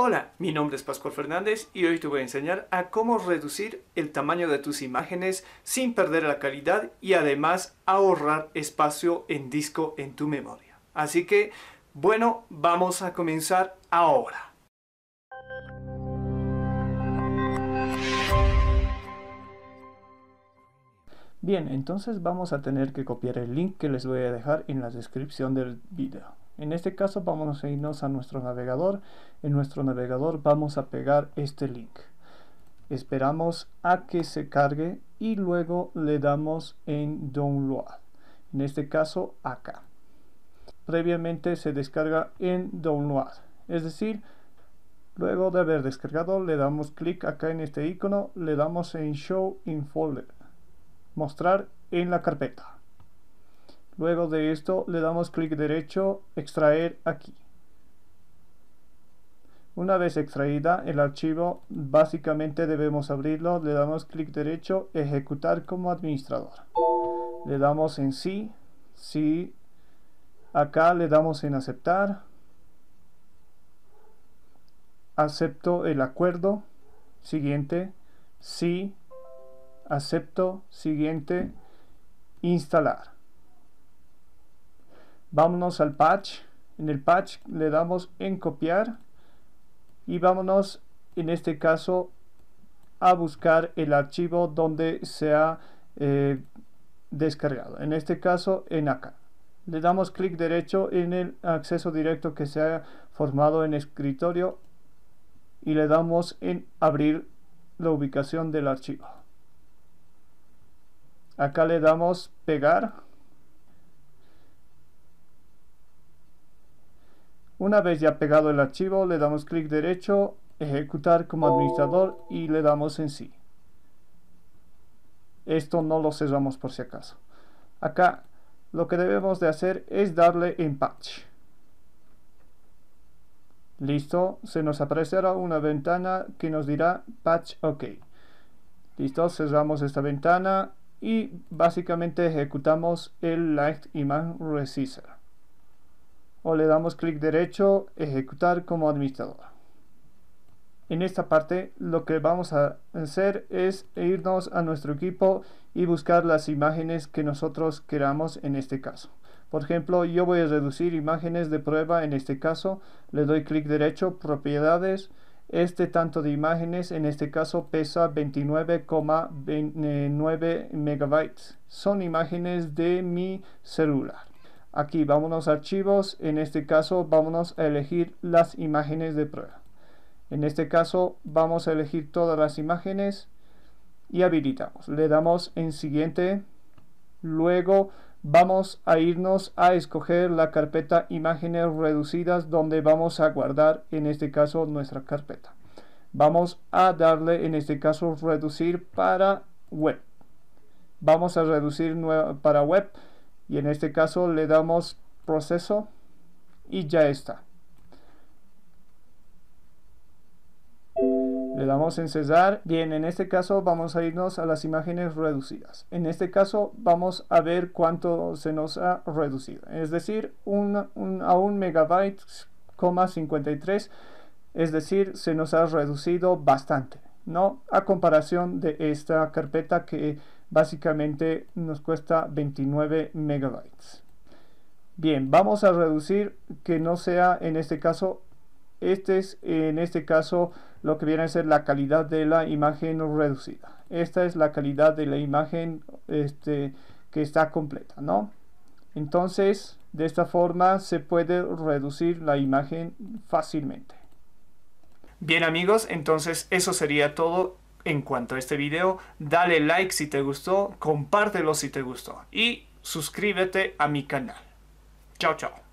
Hola, mi nombre es Pascual Fernández y hoy te voy a enseñar a cómo reducir el tamaño de tus imágenes sin perder la calidad y además ahorrar espacio en disco en tu memoria. Así que, bueno, vamos a comenzar ahora. Bien, entonces vamos a tener que copiar el link que les voy a dejar en la descripción del video. En este caso vamos a irnos a nuestro navegador. En nuestro navegador vamos a pegar este link. Esperamos a que se cargue y luego le damos en download. En este caso acá. Previamente se descarga en download. Es decir, luego de haber descargado le damos clic acá en este icono. Le damos en show in folder. Mostrar en la carpeta. Luego de esto le damos clic derecho, extraer aquí. Una vez extraída el archivo, básicamente debemos abrirlo, le damos clic derecho, ejecutar como administrador. Le damos en sí, sí, acá le damos en aceptar, acepto el acuerdo, siguiente, sí, acepto, siguiente, instalar vámonos al patch en el patch le damos en copiar y vámonos en este caso a buscar el archivo donde se ha eh, descargado en este caso en acá le damos clic derecho en el acceso directo que se ha formado en escritorio y le damos en abrir la ubicación del archivo acá le damos pegar Una vez ya pegado el archivo, le damos clic derecho, ejecutar como administrador y le damos en sí. Esto no lo cerramos por si acaso. Acá lo que debemos de hacer es darle en patch. Listo, se nos aparecerá una ventana que nos dirá patch OK. Listo, cerramos esta ventana y básicamente ejecutamos el Light Image resistor o le damos clic derecho, ejecutar como administrador. En esta parte lo que vamos a hacer es irnos a nuestro equipo y buscar las imágenes que nosotros queramos en este caso. Por ejemplo, yo voy a reducir imágenes de prueba en este caso. Le doy clic derecho, propiedades. Este tanto de imágenes en este caso pesa 29,9 megabytes. Son imágenes de mi celular. Aquí vámonos a archivos, en este caso vámonos a elegir las imágenes de prueba. En este caso vamos a elegir todas las imágenes y habilitamos. Le damos en siguiente. Luego vamos a irnos a escoger la carpeta imágenes reducidas donde vamos a guardar en este caso nuestra carpeta. Vamos a darle en este caso reducir para web. Vamos a reducir para web y en este caso le damos proceso y ya está le damos en cesar bien en este caso vamos a irnos a las imágenes reducidas en este caso vamos a ver cuánto se nos ha reducido es decir a un megabyte 53 es decir se nos ha reducido bastante no a comparación de esta carpeta que básicamente nos cuesta 29 megabytes bien vamos a reducir que no sea en este caso este es en este caso lo que viene a ser la calidad de la imagen reducida esta es la calidad de la imagen este, que está completa no entonces de esta forma se puede reducir la imagen fácilmente bien amigos entonces eso sería todo en cuanto a este video, dale like si te gustó, compártelo si te gustó y suscríbete a mi canal. Chao, chao.